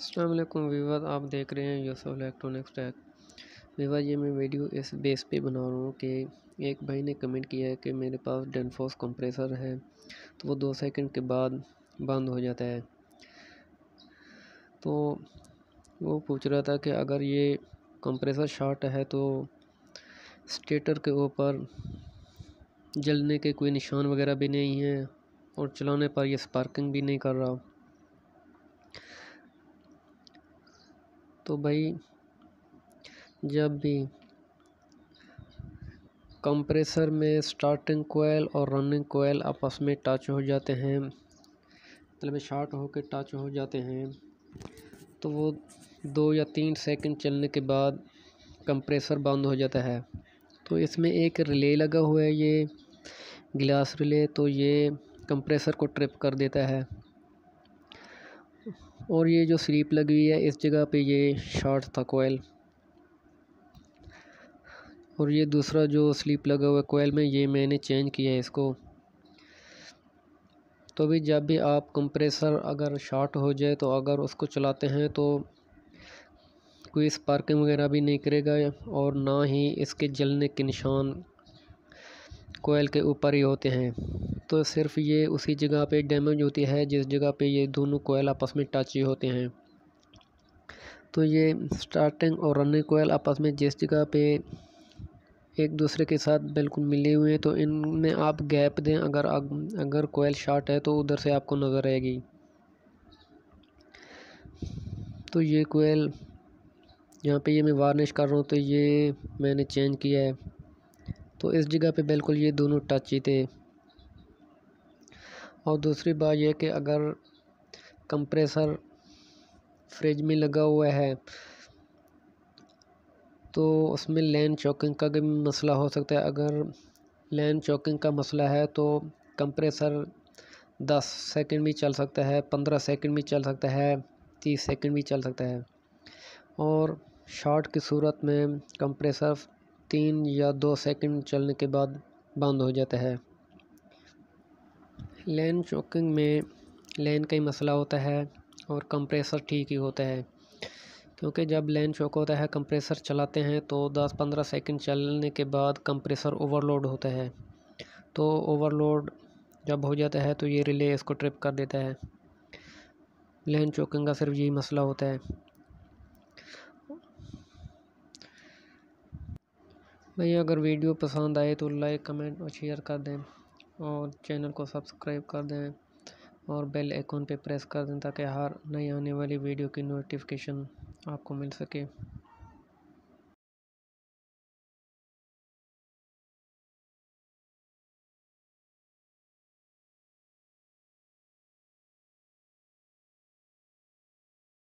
Aslam Weaver आप देख रहे हैं यूसफ इलेक्ट्रॉनिक्स टैक वीवर ये मैं वीडियो इस बेस पे बना रहा हूँ कि एक भाई ने कमेंट किया है कि मेरे पास डेनफोस कंप्रेसर है तो वो दो सेकंड के बाद बंद हो जाता है तो वो पूछ रहा था कि अगर ये कंप्रेसर शार्ट है तो स्टेटर के ऊपर जलने के कोई निशान वगैरह भी नहीं है और चलाने पर यह स्पार्किंग भी नहीं कर रहा तो भाई जब भी कंप्रेसर में स्टार्टिंग कोयल और रनिंग कोयल आपस में टच हो जाते हैं मतलब शार्ट होकर टच हो जाते हैं तो वो दो या तीन सेकंड चलने के बाद कंप्रेसर बंद हो जाता है तो इसमें एक रिले लगा हुआ है ये गिलास रिले तो ये कंप्रेसर को ट्रिप कर देता है और ये जो स्लीप लगी हुई है इस जगह पे ये शॉर्ट था कोयल और ये दूसरा जो स्लीप लगा हुआ है कोयल में ये मैंने चेंज किया है इसको तो भी जब भी आप कंप्रेसर अगर शॉर्ट हो जाए तो अगर उसको चलाते हैं तो कोई स्पार्किंग वगैरह भी नहीं करेगा और ना ही इसके जलने के निशान कोयल के ऊपर ही होते हैं तो सिर्फ ये उसी जगह पे डैमेज होती है जिस जगह पे ये दोनों कोयल आपस में टच ही होते हैं तो ये स्टार्टिंग और रनिंग कोयल आपस में जिस जगह पे एक दूसरे के साथ बिल्कुल मिले हुए हैं तो इनमें आप गैप दें अगर अगर कोयल शार्ट है तो उधर से आपको नज़र आएगी तो ये कोयल यहाँ पे ये मैं वार्निश कर रहा हूँ तो ये मैंने चेंज किया है तो इस जगह पे बिल्कुल ये दोनों टच ही थे और दूसरी बात यह कि अगर कंप्रेसर फ्रिज में लगा हुआ है तो उसमें लैंड चौकिंग का भी मसला हो सकता है अगर लैंड चौकिंग का मसला है तो कंप्रेसर दस सेकंड भी चल सकता है पंद्रह सेकंड भी चल सकता है तीस सेकंड भी चल सकता है और शॉर्ट की सूरत में कंप्रेसर तीन या दो सेकंड चलने के बाद बंद हो जाता है लैन चौकिंग में लैन का ही मसला होता है और कंप्रेसर ठीक ही होता है क्योंकि जब लैन चौक होता है कंप्रेसर चलाते हैं तो 10-15 सेकंड चलने के बाद कंप्रेसर ओवरलोड होता है तो ओवरलोड जब हो जाता है तो ये रिले इसको ट्रिप कर देता है लैन चौकिंग का सिर्फ यही मसला होता है भैया अगर वीडियो पसंद आए तो लाइक कमेंट और शेयर कर दें और चैनल को सब्सक्राइब कर दें और बेल आइकॉन पे प्रेस कर दें ताकि हर नई आने वाली वीडियो की नोटिफिकेशन आपको मिल सके